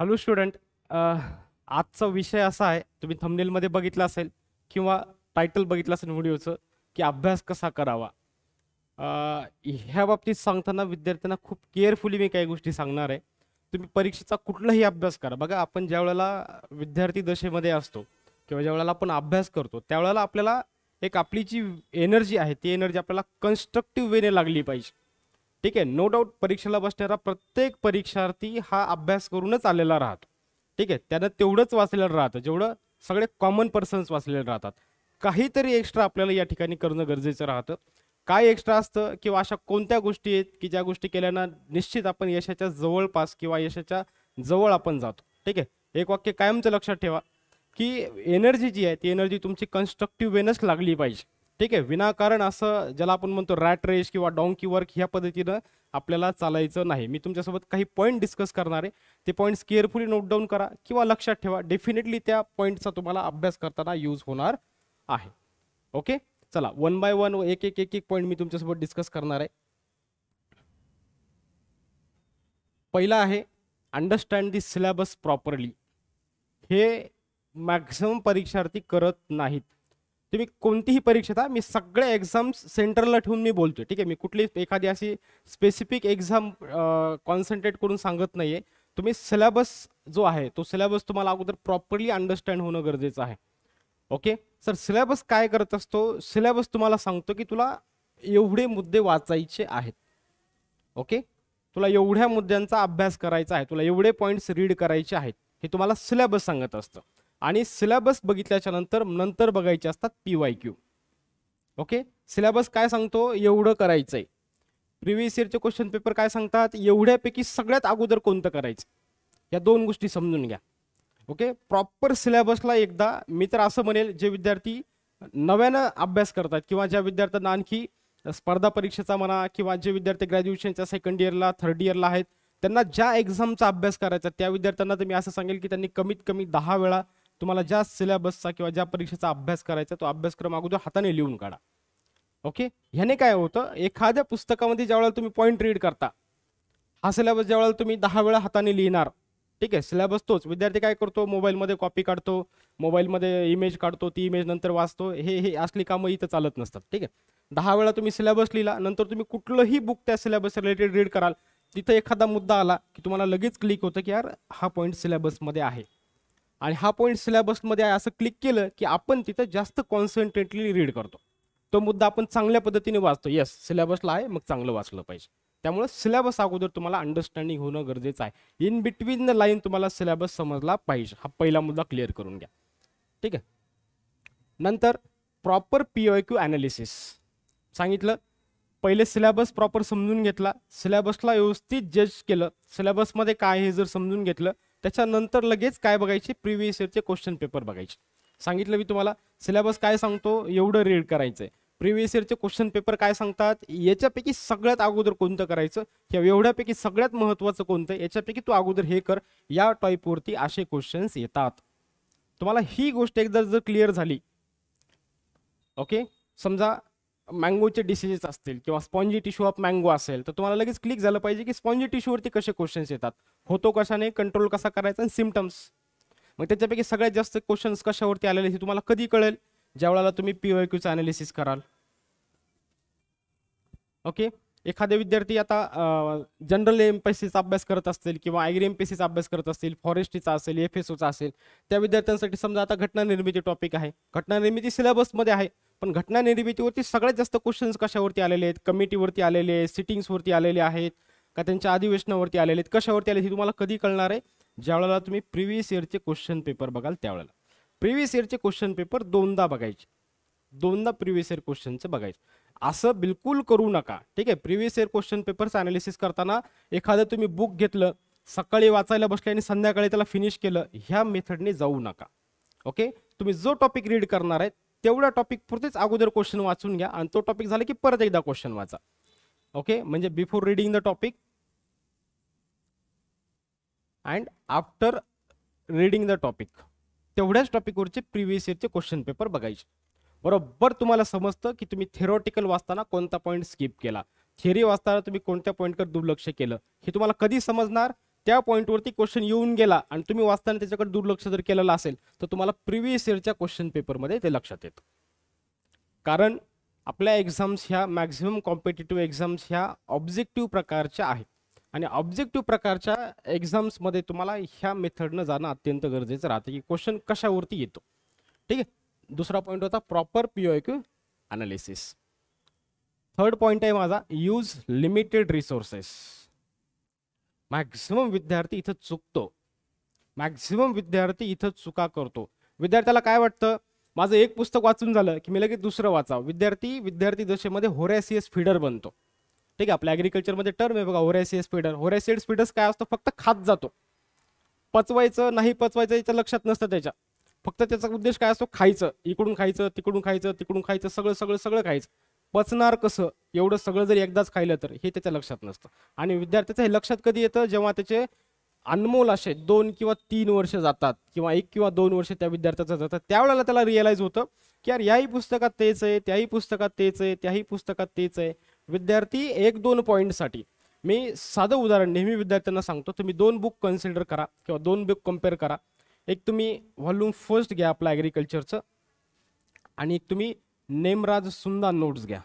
hello student आजचा विषय असा आहे तुम्ही थमनेलमध्ये बघितला असेल किंवा टायटल बघितलं असेल व्हिडिओचं की अभ्यास कसा करावा ह्या बाबतीत सांगताना विद्यार्थ्यांना खूप केअरफुली मी काही गोष्टी सांगणार आहे तुम्ही परीक्षेचा कुठलाही अभ्यास करा बघा आपण ज्या वेळेला विद्यार्थी दशेमध्ये असतो किंवा ज्या वेळेला आपण अभ्यास करतो त्यावेळेला आपल्याला एक आपली जी एनर्जी आहे ती एनर्जी आपल्याला कन्स्ट्रक्टिव्ह वेने लागली पाहिजे ठीक आहे नो डाऊट परीक्षेला बसणारा प्रत्येक परीक्षार्थी हा अभ्यास करूनच आलेला राहतो ठीक आहे त्यानं तेवढंच वाचलेलं राहतं जेवढं सगळे कॉमन पर्सन्स वाचलेले राहतात काहीतरी एक्स्ट्रा आपल्याला या ठिकाणी करणं गरजेचं राहतं काय एक्स्ट्रा असतं किंवा अशा कोणत्या गोष्टी आहेत की ज्या गोष्टी केल्यानं निश्चित आपण यशाच्या जवळपास किंवा यशाच्या जवळ आपण जातो ठीक आहे एक वाक्य कायमचं लक्षात ठेवा की एनर्जी जी आहे ती एनर्जी तुमची कन्स्ट्रक्टिव्ह वेनस लागली पाहिजे ठीक आहे विनाकारण असं ज्याला आपण म्हणतो रॅट रेस किंवा डॉंकी वर्क ह्या पद्धतीनं आपल्याला चालायचं नाही मी तुमच्यासोबत काही पॉईंट डिस्कस करणार आहे ते पॉईंट्स केअरफुली नोट डाऊन करा किंवा लक्षात ठेवा डेफिनेटली त्या पॉईंटचा तुम्हाला अभ्यास करताना यूज होणार आहे ओके चला वन बाय वन एक एक एक एक पॉईंट मी तुमच्यासोबत डिस्कस करणार आहे पहिला आहे अंडरस्टँड दी सिलेबस प्रॉपरली हे मॅक्झिमम परीक्षार्थी करत नाहीत तुम्ही कोणतीही परीक्षा मी सगळ्या एक्झाम्स सेंटरला ठेवून मी बोलतोय ठीक आहे मी कुठली एखादी अशी स्पेसिफिक एक्झाम कॉन्सन्ट्रेट करून सांगत नाही तुम्ही सिलेबस जो आहे तो सिलेबस तुम्हाला अगोदर प्रॉपरली अंडरस्टँड होणं गरजेचं आहे ओके सर सिलेबस काय करत असतो सिलेबस तुम्हाला सांगतो की तुला एवढे मुद्दे वाचायचे आहेत ओके तुला एवढ्या मुद्द्यांचा अभ्यास करायचा आहे तुला एवढे पॉईंट्स रीड करायचे आहेत हे तुम्हाला सिलेबस सांगत असतं आणि सिलेबस बघितल्याच्या नंतर नंतर बघायचे असतात P Y Q okay syllabus काय सांगतो एवढं करायचं आहे प्रिव्हियस इयरचे क्वेश्चन पेपर काय सांगतात एवढ्यापैकी सगळ्यात अगोदर कोणतं करायचं या दोन गोष्टी समजून घ्या ओके प्रॉपर सिलेबसला एकदा मी तर असं म्हणेल जे विद्यार्थी नव्यानं अभ्यास करतात किंवा ज्या विद्यार्थ्यांना आणखी स्पर्धा परीक्षेचा म्हणा किंवा जे विद्यार्थी ग्रॅज्युएशनच्या सेकंड इयरला थर्ड इयरला आहेत त्यांना ज्या एक्झामचा अभ्यास करायचा त्या विद्यार्थ्यांना तर मी असं सांगेल की त्यांनी कमीत कमी दहा वेळा तुम्हाला ज्या सिलेबसचा किंवा ज्या परीक्षेचा अभ्यास करायचा तो अभ्यासक्रम अगोदर हाताने लिहून काढा ओके ह्याने काय होतं एखाद्या पुस्तकामध्ये ज्यावेळेला तुम्ही पॉईंट रीड करता हा सिलेबस ज्यावेळेला तुम्ही दहा वेळा हाताने लिहिणार ठीक आहे सिलेबस तोच विद्यार्थी काय करतो मोबाईलमध्ये कॉपी काढतो मोबाईलमध्ये इमेज काढतो ती इमेज नंतर वाचतो हे हे असली कामं इथं चालत नसतात ठीक आहे दहा वेळा तुम्ही सिलेबस लिहिला नंतर तुम्ही कुठलंही बुक त्या सिलेबस रिलेटेड रीड कराल तिथं एखादा मुद्दा आला की तुम्हाला लगेच क्लिक होतं की यार हा पॉईंट सिलेबसमध्ये आहे आणि हा पॉईंट सिलेबसमध्ये आहे असं क्लिक केलं की आपण तिथं जास्त कॉन्सन्ट्रेटली रीड करतो तो मुद्दा आपण चांगल्या पद्धतीने वाचतो येस सिलेबसला आहे मग चांगलं वाचलं पाहिजे त्यामुळे सिलेबस अगोदर तुम्हाला अंडरस्टँडिंग होणं गरजेचं आहे इन बिटवीन द लाईन तुम्हाला सिलेबस समजला पाहिजे हा पहिला मुद्दा क्लिअर करून घ्या ठीक आहे नंतर proper P O Q analysis सांगितलं पहिले सिलेबस प्रॉपर समजून घेतला सिलेबसला व्यवस्थित जज केलं सिलेबसमध्ये काय हे जर समजून घेतलं त्याच्यानंतर लगेच काय बघायचे प्रिव्हियस इयरचे क्वेश्चन पेपर बघायचे सांगितलं मी तुम्हाला सिलेबस काय सांगतो एवढं रीड करायचं आहे प्रिव्हियस इयरचे क्वेश्चन पेपर काय सांगतात याच्यापैकी सगळ्यात अगोदर कोणतं करायचं किंवा एवढ्यापैकी सगळ्यात महत्त्वाचं कोणतं याच्यापैकी तू अगोदर हे कर या टॉईपवरती असे क्वेश्चन्स येतात तुम्हाला ही गोष्ट एकदा जर क्लिअर झाली ओके समजा मँगोचे डिसिजेस असतील किंवा स्पॉन्जी टिश्यू ऑफ मँगो असेल तर तुम्हाला लगेच क्लिक झालं पाहिजे की स्पॉन्जी टिश्यूवरती कसे क्वेश्चन्स येतात होतो कशाने कंट्रोल कसा करायचा आणि सिमटम्स मग त्याच्यापैकी सगळ्यात जास्त क्वेश्चन्स कशावरती आलेले हे तुम्हाला कधी कळेल ज्या वेळेला तुम्ही वाय क्यूचं अनालिसिस कराल ओके एखादे विद्यार्थी आता जनरल एम पी सीचा अभ्यास करत असतील किंवा आयग्री एम पी सीचा अभ्यास करत असतील फॉरेस्ट्रीचा असेल एफ एस ओचा असेल त्या विद्यार्थ्यांसाठी समजा आता घटना निर्मिती टॉपिक आहे घटना निर्मिती सिलेबसमध्ये आहे पण घटना निर्मितीवरती सगळ्यात जास्त क्वेश्चन्स कशावरती आलेले आहेत कमिटीवरती आलेले आहेत सिटिंग्सवरती आलेले आहेत का त्यांच्या अधिवेशनावरती आलेले आहेत कशावरती आले हे तुम्हाला कधी कळणार आहे ज्यावेळेला तुम्ही प्रिव्हियस इयरचे क्वेश्चन पेपर बघाल त्यावेळेला प्रिव्हियस इयरचे क्वेश्चन पेपर दोनदा बघायचे दोनदा प्रिव्हियस इयर क्वेश्चनचे बघायचे असं बिलकुल करू नका ठीक आहे प्रिव्हियस इयर क्वेश्चन पेपरचं अनालिसिस करताना एखादं तुम्ही बुक घेतलं सकाळी वाचायला बसले आणि संध्याकाळी त्याला फिनिश केलं ह्या मेथडने जाऊ नका ओके तुम्ही जो टॉपिक रीड करणार आहे तेवढ्या टॉपिक पुरतेच अगोदर क्वेश्चन वाचून घ्या आणि तो टॉपिक झाला की परत एकदा क्वेश्चन वाचा ओके म्हणजे before reading the topic and after reading the topic तेवढ्याच टॉपिकवरचे प्रिव्हियस इयरचे क्वेश्चन पेपर बघायचे बरोबर तुम्हाला समजतं की तुम्ही थेरोटिकल वाचताना कोणता पॉईंट स्किप केला थेरी वाचताना तुम्ही कोणत्या पॉईंटकडे दुर्लक्ष केलं हे तुम्हाला कधी समजणार त्या पॉईंटवरती क्वेश्चन येऊन गेला आणि तुम्ही वाचताना त्याच्याकडे दुर्लक्ष जर केलेलं असेल तर तुम्हाला प्रिव्हियस इयरच्या क्वेश्चन पेपरमध्ये ते लक्षात येतं कारण आपल्या एक्झाम्स ह्या मॅक्झिमम कॉम्पिटेटिव्ह एक्झाम्स ह्या ऑब्जेक्टिव्ह प्रकारच्या आहेत आणि ऑब्जेक्टिव्ह प्रकारच्या एक्झाम्समध्ये तुम्हाला ह्या मेथडनं जाणं अत्यंत गरजेचं राहतं की क्वेश्चन कशावरती येतो ठीक आहे दुसरा पॉईंट होता proper Q analysis third point आहे माझा यूज लिमिटेड रिसोर्सेस मॅक्झिमम विद्यार्थी इथं चुकतो मॅक्झिमम विद्यार्थी इथं चुका करतो विद्यार्थ्याला काय वाटतं माझं एक पुस्तक वाचून झालं की मी लगेच दुसरं वाचाव विद्यार्थी विद्यार्थी दशेमध्ये होरॅसियस फीडर बनतो ठीक आहे आपल्या ॲग्रिकल्चरमध्ये टर्म आहे बघा होरॅसियस फीडर होरॅसियस फीडर्स काय असतो फक्त खात जातो पचवायचं नाही पचवायचं याच्या लक्षात नसतं त्याच्या फक्त त्याचा उद्देश काय असतो खायचं इकडून खायचं तिकडून खायचं तिकडून खायचं सगळं सगळं सगळं खायचं पचणार कसं एवढं सगळं जर एकदाच खायलं तर हे त्याच्या लक्षात नसतं आणि विद्यार्थ्याचं हे लक्षात कधी येतं जेव्हा त्याचे अनमोल असे दोन किंवा तीन वर्ष जातात किंवा एक किंवा दोन वर्ष त्या विद्यार्थ्याचं जातात त्यावेळेला त्याला रिअलाईज होतं की यार याही पुस्तकात तेच आहे त्याही पुस्तकात तेच आहे त्याही पुस्तकात तेच आहे विद्यार्थी एक दोन पॉईंटसाठी मी साधं उदाहरण नेहमी विद्यार्थ्यांना सांगतो तुम्ही दोन बुक कन्सिडर करा किंवा दोन बुक कम्पेअर करा एक तुम्ही व्हॉल्यूम फर्स्ट घ्या आपलं ॲग्रिकल्चरचं आणि एक तुम्ही नेमराज सुंदा नोट्स घ्या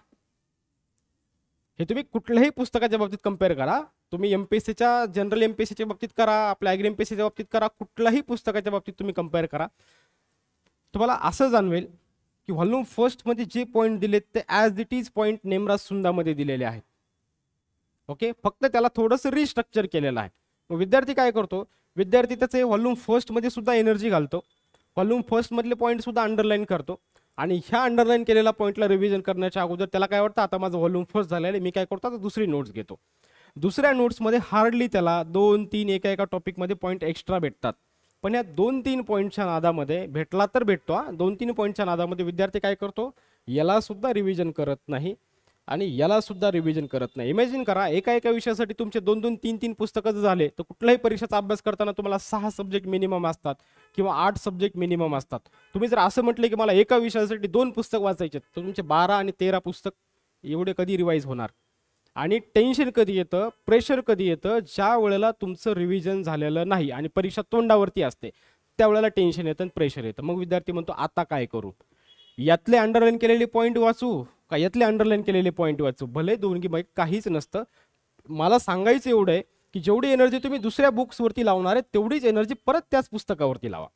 हे तुम्ही कुठल्याही पुस्तकाच्या बाबतीत कम्पेअर करा तुम्ही एम पी एस सीच्या जनरल एम पी एस सीच्या बाबतीत करा आपल्या ॲग्री एम पी एस सीच्या बाबतीत करा कुठल्याही पुस्तकाच्या बाबतीत तुम्ही कम्पेअर करा तुम्हाला असं जाणवेल की व्हॉल्यूम फर्स्टमध्ये जे पॉईंट दिलेत ते ॲज इट इज पॉईंट नेमराज सुंदामध्ये दिलेले आहेत ओके फक्त त्याला थोडंसं रिस्ट्रक्चर केलेलं आहे मग विद्यार्थी काय करतो विद्यार्थी त्याचे व्हॉल्यूम फर्स्टमध्ये सुद्धा एनर्जी घालतो व्हॉल्यूम फर्स्टमधले पॉईंटसुद्धा अंडरलाईन करतो आणि ह्या अंडरलाईन केलेल्या पॉईंटला रिव्हिजन करण्याच्या अगोदर त्याला काय वाटतं आता माझं व्हॉल्यूम फर्स्ट झालेलं मी काय करतो आता दुसरी नोट्स घेतो दुसऱ्या नोट्समध्ये हार्डली त्याला दोन तीन एका एका टॉपिकमध्ये पॉईंट एक्स्ट्रा भेटतात पण या दोन तीन पॉईंटच्या नादामध्ये भेटला तर भेटतो हा दोन तीन पॉईंटच्या नादामध्ये विद्यार्थी काय करतो यालासुद्धा रिव्हिजन करत नाही आणि याला सुद्धा रिव्हिजन करत नाही इमॅजिन करा एका एका विषयासाठी तुमचे दोन दोन तीन तीन पुस्तकं जर झाले तर कुठल्याही परीक्षेचा अभ्यास करताना तुम्हाला सहा सब्जेक्ट मिनिमम असतात किंवा आठ सब्जेक्ट मिनिमम असतात तुम्ही जर असं म्हटले की मला एका विषयासाठी दोन पुस्तक वाचायचे तर तुमचे बारा आणि तेरा पुस्तक एवढे कधी रिवाईज होणार आणि टेन्शन कधी येतं प्रेशर कधी येतं ज्या वेळेला तुमचं रिव्हिजन झालेलं नाही आणि परीक्षा तोंडावरती असते त्यावेळेला टेन्शन येतं आणि प्रेशर येतं मग विद्यार्थी म्हणतो आता काय करू यातले अंडरलाईन केलेले पॉईंट वाचू का यातले अंडरलाईन केलेले पॉईंट वाचू भले दोन बाईक काहीच नसतं मला सांगायचं एवढं आहे की जेवढी एनर्जी तुम्ही दुसऱ्या बुक्सवरती लावणार आहे तेवढीच एनर्जी परत त्याच पुस्तकावरती लावा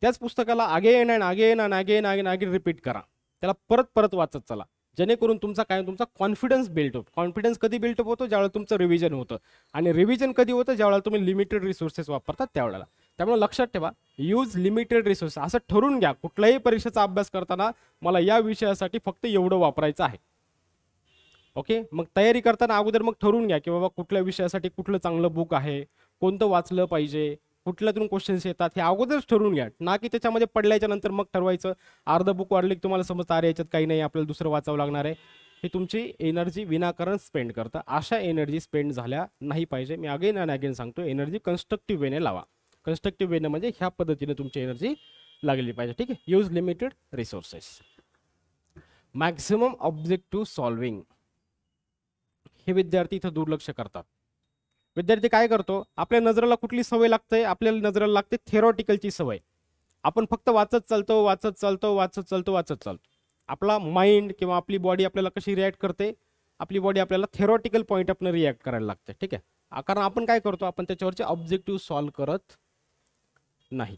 त्याच पुस्तकाला आगे येण आणि आगे येण आणि आगे येण आगे आगे रिपीट करा त्याला परत परत वाचत चला जेणेकरून तुमचा काय तुमचा कॉन्फिडन्स बिल्ट होतो कॉन्फिडन्स कधी बिल्टअप होतो ज्यावेळेला तुमचं रिव्हिजन होतं आणि रिव्हिजन कधी होतं ज्यावेळेला तुम्ही लिमिटेड रिसोर्सेस वापरतात त्यावेळेला त्यामुळे लक्षात ठेवा यूज लिमिटेड रिसोर्स असं ठरून घ्या कुठल्याही परीक्षेचा अभ्यास करताना मला या विषयासाठी फक्त एवढं वापरायचं आहे ओके मग तयारी करताना अगोदर मग ठरवून घ्या की बाबा कुठल्या विषयासाठी कुठलं चांगलं बुक आहे कोणतं वाचलं पाहिजे कुठल्यातून क्वेश्चन्स येतात हे अगोदरच ठरवून घ्या ना की त्याच्यामध्ये पडल्याच्या नंतर मग ठरवायचं अर्ध बुक वाढलं की तुम्हाला समजतं अरे याच्यात काही नाही आपल्याला दुसरं वाचावं लागणार आहे हे तुमची एनर्जी विनाकारण स्पेंड करतं अशा एनर्जी स्पेंड झाल्या नाही पाहिजे मी अगेन अँड अगेन सांगतो एनर्जी कन्स्ट्रक्टिव्ह वेने लावा कन्स्ट्रक्टिव्ह वेनं म्हणजे ह्या पद्धतीने तुमची एनर्जी लागली पाहिजे ठीक आहे use limited resources maximum objective solving हे विद्यार्थी इथं दुर्लक्ष करतात विद्यार्थी काय करतो आपल्या नजरेला कुठली सवय लागते आपल्याला नजरेला लागते थेरॉटिकलची सवय आपण फक्त वाचत चालतो वाचत चालतो वाचत चालतो वाचत चालतो आपला माइंड किंवा आपली बॉडी आपल्याला कशी रिॲक्ट करते आपली बॉडी आपल्याला थेरॉटिकल पॉईंट आपण रिॲक्ट करायला लागते ठीक आहे कारण आपण काय करतो आपण त्याच्यावरचे ऑब्जेक्टिव्ह सॉल्व करत नाही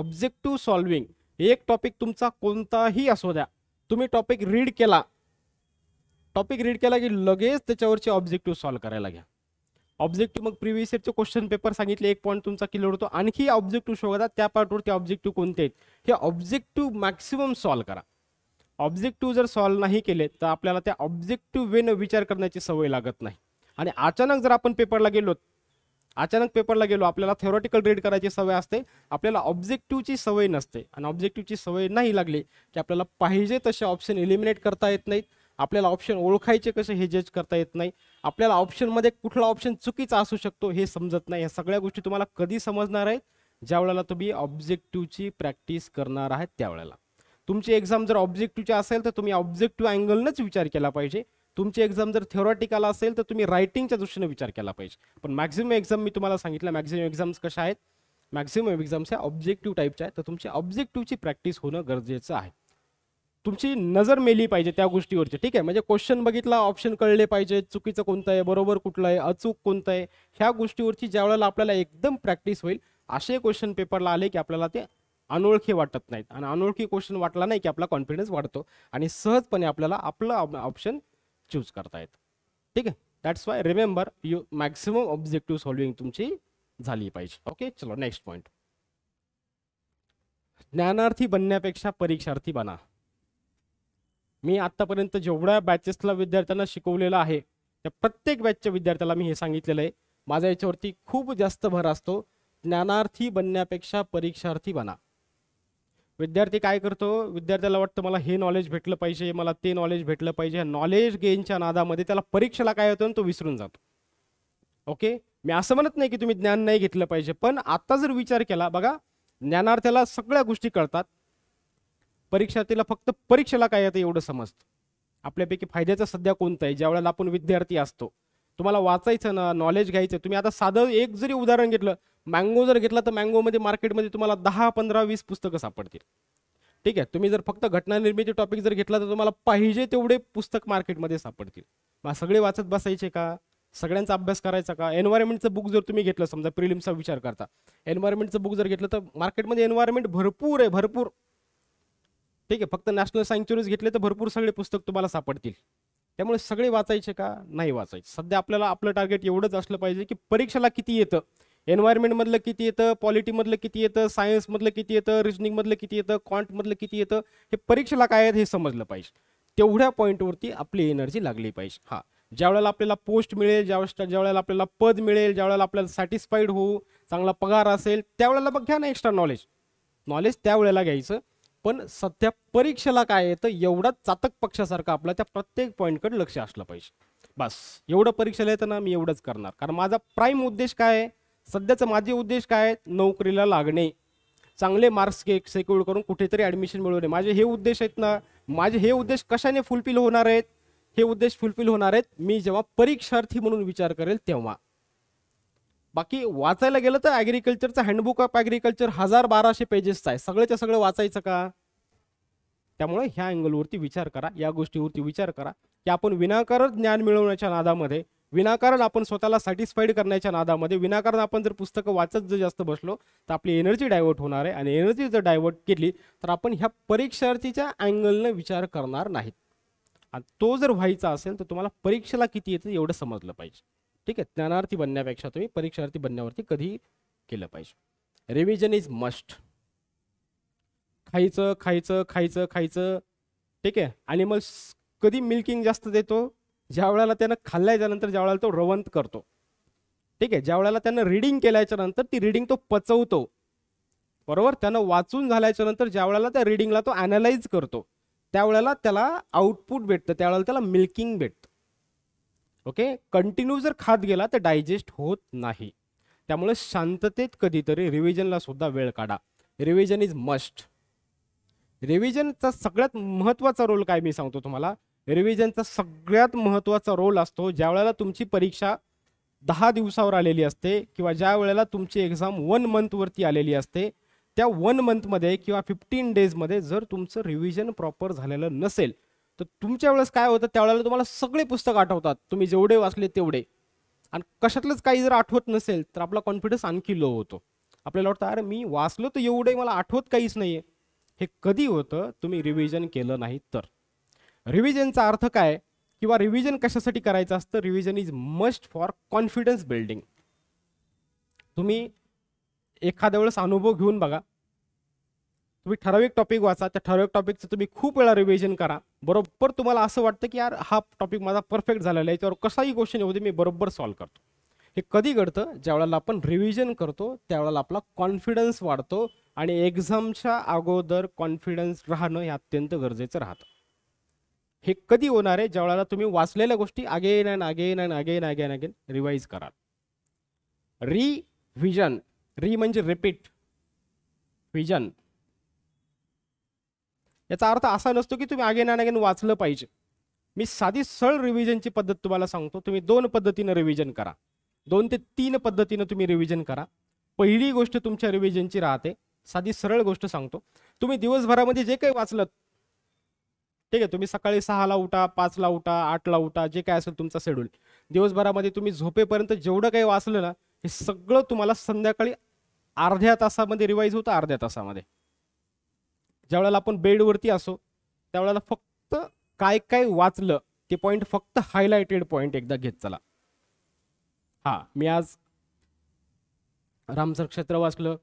ऑब्जेक्टिव्ह सॉल्विंग एक टॉपिक तुमचा कोणताही असो द्या तुम्ही टॉपिक रीड केला टॉपिक रीड केला की लगेच त्याच्यावरचे ऑब्जेक्टिव्ह सॉल्व्ह करायला घ्या ऑब्जेक्टिव्ह मग प्रिव्हियस इयरचे क्वेश्चन पेपर सांगितले एक पॉईंट तुमचा क्लिअर होतो आणखी ऑब्जेक्टिव्ह शोधा त्या पार्टवरती ऑब्जेक्टिव्ह कोणते आहेत हे ऑब्जेक्टिव्ह मॅक्सिमम सॉल्व्ह करा ऑब्जेक्टिव्ह जर सॉल्व्ह नाही केले तर आपल्याला त्या ऑब्जेक्टिव्ह वेनं विचार करण्याची सवय लागत नाही आणि अचानक जर आपण पेपरला गेलो अचानक पेपरला गेलो आपल्याला थेरॉटिकल रीड करायची सवय असते आपल्याला ऑब्जेक्टिव्हची सवय नसते आणि ऑब्जेक्टिव्हची सवय नाही लागली की आपल्याला पाहिजे तसे ऑप्शन एलिमिनेट करता येत नाहीत आपल्याला ऑप्शन ओळखायचे कसे हे जज करता येत नाही आपल्याला ऑप्शनमध्ये कुठला ऑप्शन चुकीचा असू शकतो हे समजत नाही या सगळ्या गोष्टी तुम्हाला कधी समजणार आहेत ज्या वेळेला तुम्ही ऑब्जेक्टिव्हची प्रॅक्टिस करणार आहात त्यावेळेला तुमची एक्झाम जर ऑब्जेक्टिव्हची असेल तर तुम्ही ऑब्जेक्टिव्ह अँगलनंच विचार केला पाहिजे तुमची एक्झाम जर थेरॉटिकल असेल तर तुम्ही रायटिंगच्या दृष्टीने विचार केला पाहिजे पण मॅक्झिमम एक्झाम मी तुम्हाला सांगितलं मॅक्झिमम एक्झाम्स कशा आहेत मॅक्झिमम एक्झाम्स ह्या ऑब्जेक्टिव्ह टाईपच्या आहेत तर तुमची ऑब्जेक्टिव्हची प्रॅक्टिस होणं गरजेचं आहे तुमची नजर मेली पाहिजे त्या गोष्टीवरची ठीक आहे म्हणजे क्वेश्चन बघितला ऑप्शन कळले पाहिजे चुकीचं कोणतं आहे बरोबर कुठलं आहे अचूक कोणतं आहे ह्या गोष्टीवरची ज्या वेळेला आपल्याला एकदम प्रॅक्टिस होईल असे क्वेश्चन पेपरला आले की आपल्याला ते अनोळखी वाटत नाहीत आणि अनोळखी क्वेश्चन वाटला नाही की आपला कॉन्फिडन्स वाढतो आणि सहजपणे आपल्याला आपलं ऑप्शन चूज करतायत ठीक आहे that's why remember you maximum objective solving तुमची झाली पाहिजे ओके चलो नेक्स्ट पॉईंट ज्ञानार्थी बनण्यापेक्षा परीक्षार्थी बना मी आतापर्यंत जेवढ्या बॅचेसला विद्यार्थ्यांना शिकवलेलं आहे त्या प्रत्येक बॅचच्या विद्यार्थ्याला मी हे सांगितलेलं आहे माझ्या याच्यावरती खूप जास्त भर असतो ज्ञानार्थी बनण्यापेक्षा परीक्षार्थी बना विद्यार्थी काय करतो विद्यार्थ्याला वाटतं मला हे नॉलेज भेटलं पाहिजे मला ते नॉलेज भेटलं पाहिजे नॉलेज गेनच्या नादामध्ये त्याला परीक्षेला काय होतं तो विसरून जातो ओके मी असं म्हणत नाही की तुम्ही ज्ञान नाही घेतलं पाहिजे पण आता जर विचार केला बघा ज्ञानार्थ्याला सगळ्या गोष्टी कळतात परीक्षार्थीला फक्त परीक्षेला काय येतं एवढं समजतं आपल्यापैकी फायद्याचं सध्या कोणतं आहे ज्या वेळेला आपण विद्यार्थी असतो तुम्हाला वाचायचं ना नॉलेज घ्यायचं तुम्ही आता साधं एक जरी उदाहरण घेतलं मँगो जर घेतला तर मँगोमध्ये मार्केटमध्ये तुम्हाला दहा पंधरा वीस पुस्तकं सापडतील ठीक आहे तुम्ही जर फक्त घटना निर्मिती टॉपिक जर घेतला तर तुम्हाला पाहिजे तेवढे पुस्तक मार्केटमध्ये सापडतील मग सगळे वाचत बसायचे का सगळ्यांचा अभ्यास करायचा का एन्व्हायरमेंटचं बुक जर तुम्ही घेतलं समजा प्रिलिमचा विचार करता एन्व्हायरमेंटचं बुक जर घेतलं तर मार्केटमध्ये एन्व्हायरमेंट भरपूर आहे भरपूर ठीक आहे फक्त नॅशनल सँक्च्युरीज घेतले तर भरपूर सगळे पुस्तक तुम्हाला सापडतील त्यामुळे सगळे वाचायचे का नाही वाचायचे सध्या आपल्याला आपलं टार्गेट एवढंच असलं पाहिजे की परीक्षेला किती येतं एन्व्हायरमेंटमधलं किती येतं पॉलिटीमधलं किती येतं सायन्समधलं किती येतं रिजनिंगमधलं किती येतं क्वांटमधलं किती येतं हे परीक्षेला काय आहेत हे समजलं पाहिजे तेवढ्या पॉईंटवरती आपली एनर्जी लागली पाहिजे हा ज्या वेळेला आपल्याला पोस्ट मिळेल ज्या ज्यावेळेला वेळेला आपल्याला पद मिळेल ज्या वेळेला आपल्याला सॅटिस्फाईड होऊ चांगला पगार असेल त्यावेळेला मग घ्या ना एक्स्ट्रा नॉलेज नॉलेज त्यावेळेला घ्यायचं पण सध्या परीक्षेला काय येतं एवढा चातक पक्षासारखा आपला त्या प्रत्येक पॉईंटकडे लक्ष असलं पाहिजे बस एवढं परीक्षेला येतं ना मी एवढंच करणार कारण माझा प्राईम उद्देश काय आहे सध्याचा माझे उद्देश काय नोकरीला लागणे चांगले मार्क्स के सेक्युअर करून कुठेतरी ॲडमिशन मिळवणे माझे हे उद्देश आहेत ना माझे हे उद्देश कशाने फुलफिल होणार आहेत हे उद्देश फुलफिल होणार आहेत मी जेव्हा परीक्षार्थी म्हणून विचार करेल तेव्हा बाकी वाचायला गेलं तर ॲग्रिकल्चरचं हँडबुक ऑफ ॲग्रिकल्चर हजार बाराशे पेजेसचा आहे सगळ्याच्या सगळं वाचायचं का त्यामुळे ह्या अँगलवरती विचार करा या गोष्टीवरती विचार करा की आपण विनाकारण ज्ञान मिळवण्याच्या नादामध्ये विनाकारण आपण स्वतःला सॅटिस्फाईड करण्याच्या नादामध्ये विनाकारण आपण जर पुस्तकं वाचत जर जास्त बसलो तर आपली एनर्जी डायवर्ट होणार आहे आणि एनर्जी जर डायवर्ट केली तर आपण ह्या परीक्षार्थीच्या अँगलनं विचार करणार नाहीत आणि तो जर व्हायचा असेल तर तुम्हाला परीक्षेला किती येतं एवढं समजलं पाहिजे ठीक आहे ज्ञानार्थी बनण्यापेक्षा तुम्ही परीक्षार्थी बनण्यावरती कधी केलं पाहिजे रिव्हिजन इज मस्ट खायचं खायचं खायचं खायचं ठीक आहे मग कधी मिल्किंग जास्त देतो ज्या वेळेला त्यानं खाल्ल्याच्या नंतर ज्या वेळेला तो रवंत करतो ठीक आहे ज्या वेळेला त्यानं रिडिंग केल्याच्या नंतर ती रिडिंग तो पचवतो बरोबर त्यानं वाचून झाल्याच्या नंतर ज्या वेळेला त्या रिडिंगला तो अॅनलाइज करतो त्यावेळेला त्याला आउटपुट भेटतं त्यावेळेला त्याला मिल्किंग भेटतं ओके कंटिन्यू जर खात गेला तर डायजेस्ट होत नाही त्यामुळे शांततेत कधीतरी रिव्हिजनला सुद्धा वेळ काढा रिव्हिजन इज मस्ट रिव्हिजनचा सगळ्यात महत्वाचा रोल काय मी सांगतो तुम्हाला रिव्हिजनचा सगळ्यात महत्त्वाचा रोल असतो ज्या वेळेला तुमची परीक्षा दहा दिवसावर आलेली असते किंवा ज्या वेळेला तुमची एक्झाम वन मंथवरती आलेली असते त्या वन मंथमध्ये किंवा फिफ्टीन डेजमध्ये जर तुमचं रिव्हिजन प्रॉपर झालेलं नसेल तर तुमच्या वेळेस काय होतं त्यावेळेला तुम्हाला सगळे पुस्तक आठवतात तुम्ही जेवढे वाचले तेवढे आणि कशातलंच काही जर आठवत नसेल तर आपला कॉन्फिडन्स आणखी लो होतो आपल्याला वाटतं अरे मी वाचलो तर एवढे मला आठवत काहीच नाही हे कधी होतं तुम्ही रिव्हिजन केलं नाही तर रिव्हिजनचा अर्थ काय किंवा रिव्हिजन कशासाठी करायचं असतं revision is must for confidence building तुम्ही एखाद्या वेळेस अनुभव घेऊन बघा तुम्ही ठराविक टॉपिक वाचा त्या ठराविक टॉपिकचं तुम्ही खूप वेळा रिव्हिजन करा बरोबर तुम्हाला असं वाटतं की यार हा टॉपिक माझा परफेक्ट झालेला आहे याच्यावर कसाही क्वेश्चन येऊ दे मी बरोबर सॉल्व करतो हे कधी घडतं वेळेला आपण रिव्हिजन करतो त्यावेळेला आपला कॉन्फिडन्स वाढतो आणि एक्झामच्या अगोदर कॉन्फिडन्स राहणं हे अत्यंत गरजेचं राहतं हे कधी होणार आहे ज्यावेळेला तुम्ही वाचलेल्या गोष्टी again and again and again again again revise कराल रिव्हिजन री म्हणजे रिपीट व्हिजन याचा अर्थ असा नसतो की तुम्ही अगेन अँड अगेन वाचलं पाहिजे मी साधी सरळ रिव्हिजनची पद्धत तुम्हाला सांगतो तुम्ही दोन पद्धतीनं रिव्हिजन करा दोन ते तीन पद्धतीनं तुम्ही रिव्हिजन करा पहिली गोष्ट तुमच्या रिव्हिजनची राहते साधी सरळ गोष्ट सांगतो तुम्ही दिवसभरामध्ये जे काही वाचलं ठीक आहे तुम्ही सकाळी सहाला उठा पाचला उठा आठला उठा जे काय असेल तुमचा शेड्यूल दिवसभरामध्ये तुम्ही झोपेपर्यंत जेवढं काही वाचलं ना हे सगळं तुम्हाला संध्याकाळी अर्ध्या तासामध्ये रिवाईज होतं अर्ध्या तासामध्ये ज्या वेळेला आपण बेडवरती असो त्यावेळेला फक्त काय काय वाचलं ते पॉईंट फक्त हायलायटेड पॉईंट एकदा घेत चला हा मी आज रामसर क्षेत्र वाचलं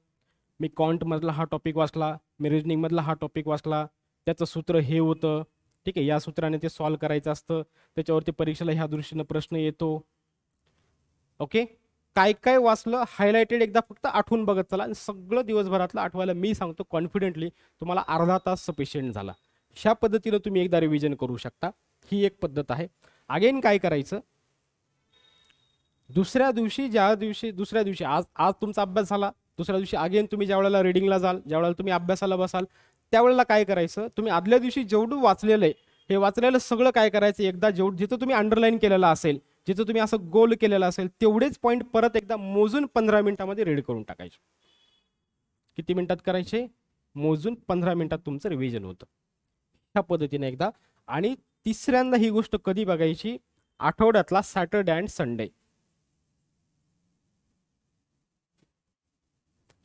मी कॉन्टमधला हा टॉपिक वाचला मी रिजनिंगमधला हा टॉपिक वाचला त्याचं सूत्र हे होतं ठीक आहे या सूत्राने ते सॉल्व्ह करायचं असतं त्याच्यावरती परीक्षेला ह्या दृष्टीनं प्रश्न येतो ओके काय काय वाचलं हायलायटेड एकदा फक्त आठवून बघत चला आणि सगळं दिवसभरातलं आठवायला मी सांगतो कॉन्फिडेंटली तुम्हाला अर्धा तास सफिशियंट झाला ह्या पद्धतीनं तुम्ही एकदा रिव्हिजन करू शकता ही एक पद्धत आहे अगेन काय करायचं दुसऱ्या दिवशी ज्या दिवशी दुसऱ्या दिवशी आज आज तुमचा अभ्यास झाला दुसऱ्या दिवशी अगेन तुम्ही ज्या वेळेला रिडिंगला जाल ज्या वेळेला तुम्ही अभ्यासाला बसाल त्यावेळेला काय करायचं तुम्ही आदल्या दिवशी जेवढं वाचलेलं आहे हे वाचलेलं सगळं काय करायचं एकदा जेवढं जिथं तुम्ही अंडरलाईन केलेलं असेल जिथं तुम्ही असं गोल केलेलं असेल तेवढेच पॉईंट परत एकदा मोजून पंधरा मिनिटामध्ये रीड करून टाकायचे किती मिनिटात करायचे मोजून पंधरा मिनिटात तुमचं रिव्हिजन होतं ह्या पद्धतीने एकदा आणि तिसऱ्यांदा ही गोष्ट कधी बघायची आठवड्यातला सॅटरडे अँड संडे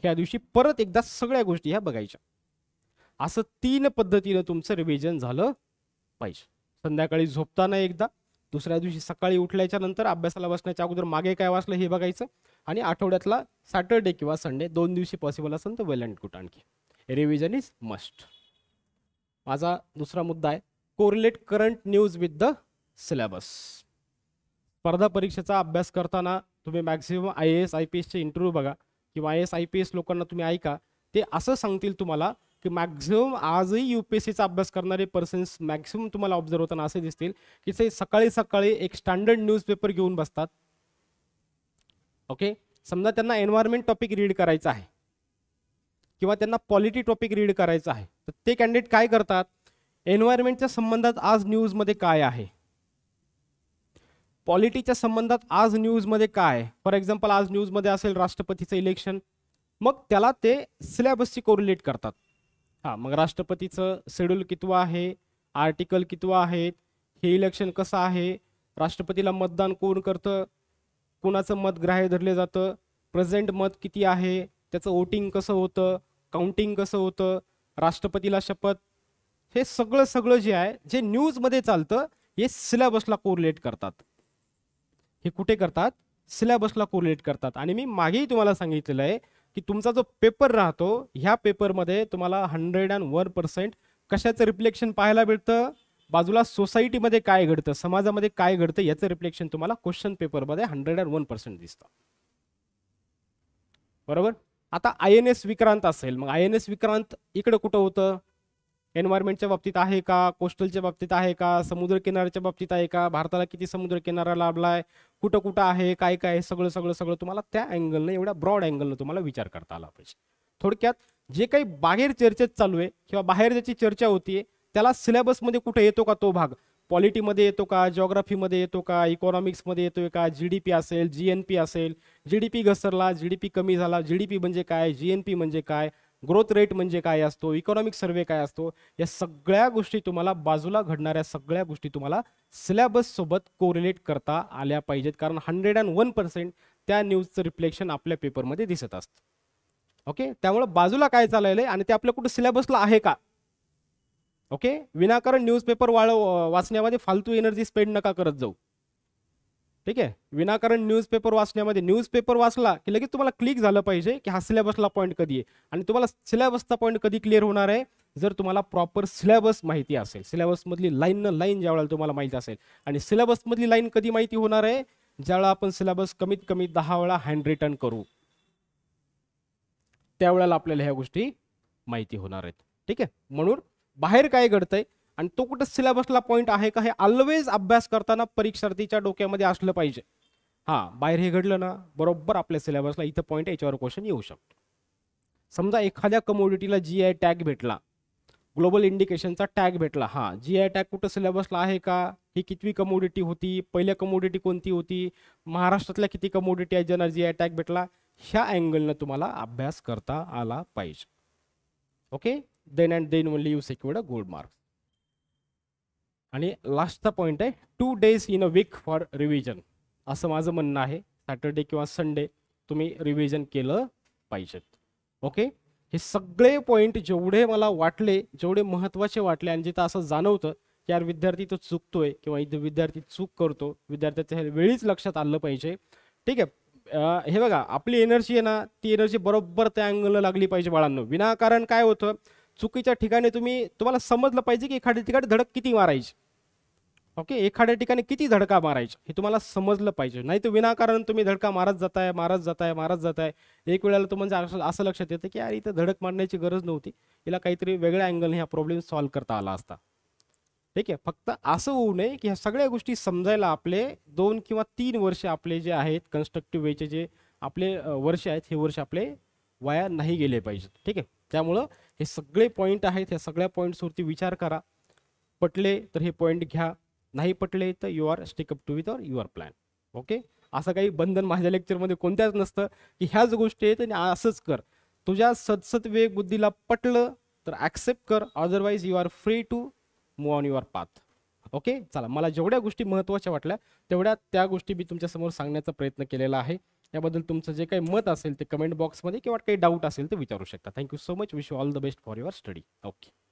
ह्या दिवशी परत एकदा सगळ्या गोष्टी ह्या बघायच्या असं तीन पद्धतीनं तुमचं रिव्हिजन झालं पाहिजे संध्याकाळी झोपताना एकदा दुसऱ्या दिवशी सकाळी उठल्याच्या नंतर अभ्यासाला बसण्याच्या अगोदर मागे काय वाचलं हे बघायचं आणि आठवड्यातला सॅटर्डे किंवा संडे दोन दिवशी पॉसिबल असेल तर वेल अँड आणखी रिव्हिजन इज मस्ट माझा दुसरा मुद्दा आहे correlate current news with the syllabus स्पर्धा परीक्षेचा अभ्यास करताना तुम्ही maximum I S I P एसचे इंटरव्ह्यू बघा किंवा I S I P S लोकांना तुम्ही ऐका ते असं सांगतील तुम्हाला की मॅक्झिमम आजही यू पी एस सीचा अभ्यास करणारे पर्सन्स मॅक्झिमम तुम्हाला ऑब्झर्व होताना असे दिसतील की ते सकाळी सकाळी एक स्टँडर्ड न्यूजपेपर घेऊन बसतात ओके समजा त्यांना एन्व्हायरमेंट टॉपिक रीड करायचं आहे किंवा त्यांना पॉलिटी टॉपिक रीड करायचं आहे तर ते कॅन्डिडेट काय करतात एन्व्हायरमेंटच्या संबंधात आज न्यूजमध्ये काय आहे पॉलिटीच्या संबंधात आज न्यूजमध्ये काय फॉर एक्झाम्पल आज न्यूजमध्ये असेल राष्ट्रपतीचं इलेक्शन मग त्याला ते सिलेबसशी कोरिलेट करतात हा मग राष्ट्रपतीचं शेड्यूल कितवं आहे आर्टिकल कितवं आहेत हे इलेक्शन कसं आहे राष्ट्रपतीला मतदान कोण करतं कोणाचं मत ग्राह्य धरले जातं प्रेझेंट मत किती आहे त्याचं वोटिंग कसं होतं काउंटिंग कसं होतं राष्ट्रपतीला शपथ हे सगळं सगळं जे आहे जे न्यूजमध्ये चालतं हे सिलेबसला कोरिलेट करतात हे कुठे करतात सिलेबसला कोरिलेट करतात आणि मी मागेही तुम्हाला सांगितलेलं आहे की तुमचा जो पेपर राहतो ह्या पेपरमध्ये तुम्हाला हंड्रेड अँड वन पर्सेंट कशाचं रिफ्लेक्शन पाहायला मिळतं बाजूला सोसायटीमध्ये काय घडतं समाजामध्ये काय घडतं याचं रिफ्लेक्शन तुम्हाला क्वेश्चन पेपरमध्ये हंड्रेड अँड वन पर्सेंट दिसतं बरोबर आता आय एन एस विक्रांत असेल मग आय एन एस विक्रांत इकडं कुठं होतं एन्व्हायरमेंटच्या बाबतीत आहे का कोस्टलच्या बाबतीत आहे का समुद्रकिनाऱ्याच्या बाबतीत आहे का भारताला किती समुद्रकिनारा लाभला आहे कुठं कुठं आहे काय काय सगळं सगळं सगळं तुम्हाला त्या अँगलनं एवढ्या ब्रॉड अँगलनं तुम्हाला विचार करता आला पाहिजे थोडक्यात जे काही बाहेर चर्चेत चालू आहे किंवा बाहेर ज्याची चर्चा होती त्याला सिलेबसमध्ये कुठे येतो का तो भाग पॉलिटीमध्ये येतो का जॉग्राफीमध्ये येतो का इकॉनॉमिक्समध्ये येतोय का जी डी पी असेल जी एन पी असेल जी डी पी घसरला जी डी पी कमी झाला जी डी पी म्हणजे काय जी एन पी म्हणजे काय ग्रोथ रेट म्हणजे काय असतो इकॉनॉमिक सर्वे काय असतो या सगळ्या गोष्टी तुम्हाला बाजूला घडणाऱ्या सगळ्या गोष्टी तुम्हाला सोबत कोरिलेट करता आल्या पाहिजेत कारण हंड्रेड अँड वन पर्सेंट त्या न्यूजचं रिफ्लेक्शन आपल्या पेपरमध्ये दिसत असतं ओके त्यामुळे बाजूला काय चाललेलं आहे आणि ते आपल्या कुठं सिलेबसला आहे का ओके विनाकारण न्यूजपेपर वाळ वाचण्यामध्ये फालतू एनर्जी स्पेंड नका करत जाऊ ठीक आहे विनाकारण न्यूजपेपर वाचण्यामध्ये न्यूजपेपर वाचला की लगेच तुम्हाला क्लिक झालं पाहिजे की हा सिलेबसला पॉईंट कधी आहे आणि तुम्हाला सिलेबसचा पॉईंट कधी क्लिअर होणार आहे जर तुम्हाला प्रॉपर सिलेबस माहिती असेल सिलेबसमधली लाईननं लाईन ज्या वेळेला तुम्हाला माहिती असेल आणि सिलेबसमधली लाईन कधी माहिती होणार आहे ज्यावेळेला आपण सिलेबस कमीत कमी दहा वेळा हँड रिटर्न करू त्यावेळेला आपल्याला ह्या गोष्टी माहिती होणार आहेत ठीक आहे म्हणून बाहेर काय घडतंय आणि तो कुठं सिलेबसला पॉईंट आहे का हे ऑलवेज अभ्यास करताना परीक्षार्थीच्या डोक्यामध्ये असलं पाहिजे हां बाहेर हे घडलं ना बरोबर आपल्या सिलेबसला इथं पॉईंट याच्यावर क्वेश्चन येऊ शकतो समजा एखाद्या कमोडिटीला जी आय टॅग भेटला ग्लोबल इंडिकेशनचा टॅग भेटला हां जी आय टॅग कुठं सिलेबसला आहे का ही कितवी कमोडिटी होती पहिल्या कमोडिटी कोणती होती महाराष्ट्रातल्या किती कमोडिटी आहे ज्यांना जी आय टॅग भेटला ह्या अँगलनं तुम्हाला अभ्यास करता आला पाहिजे okay then and then only you secured a gold marks आणि लास्टचा पॉईंट आहे two days in a week for revision असं माझं म्हणणं आहे सॅटर्डे किंवा संडे तुम्ही रिव्हिजन केलं पाहिजेत ओके हे सगळे पॉईंट जेवढे मला वाटले जेवढे महत्त्वाचे वाटले आणि जिथं असं जाणवतं की यार विद्यार्थी तो आहे किंवा इथं विद्यार्थी चूक करतो विद्यार्थ्याचं हे वेळीच लक्षात आलं पाहिजे ठीक आहे हे बघा आपली एनर्जी आहे ना ती एनर्जी बरोबर त्या अँगलला लागली पाहिजे बाळांना विनाकारण काय होतं चुकीच्या ठिकाणी तुम्ही तुम्हाला समजलं पाहिजे की एखाद्या ठिकाणी धडक किती मारायची ओके एखाद्या ठिकाणी किती धडका मारायचा हे तुम्हाला समजलं पाहिजे नाही तर विनाकारण तुम्ही धडका मारत जाताय मारत जाताय मारत जाताय एक वेळेला तुम्हाला म्हणजे असं असं लक्षात येतं की अरे इथं धडक मारण्याची गरज नव्हती हिला काहीतरी वेगळ्या अँगलने हा प्रॉब्लेम सॉल्व्ह करता आला असता ठीक आहे फक्त असं होऊ नये की ह्या सगळ्या गोष्टी समजायला आपले दोन किंवा तीन वर्ष आपले जे आहेत कन्स्ट्रक्टिव्ह वेचे जे आपले वर्ष आहेत हे वर्ष आपले वाया नाही गेले पाहिजेत ठीक आहे त्यामुळं हे सगळे पॉईंट आहेत ह्या सगळ्या पॉईंट्सवरती विचार करा पटले तर हे पॉईंट घ्या नाही पटले तर you are stick up to with or your plan okay असं काही बंधन माझ्या लेक्चरमध्ये कोणत्याच नसतं की ह्याच गोष्टी आहेत आणि असंच कर तुझ्या सदसद वेग बुद्धीला पटलं तर ॲक्सेप्ट कर otherwise you are free to move on your path okay चला मला जेवढ्या गोष्टी महत्त्वाच्या वाटल्या तेवढ्या त्या गोष्टी मी तुमच्यासमोर सांगण्याचा प्रयत्न केलेला आहे याबद्दल तुमचं जे काही मत असेल ते कमेंट बॉक्समध्ये किंवा काही डाऊट असेल ते विचारू शकता thank you so much wish you all the best for your study okay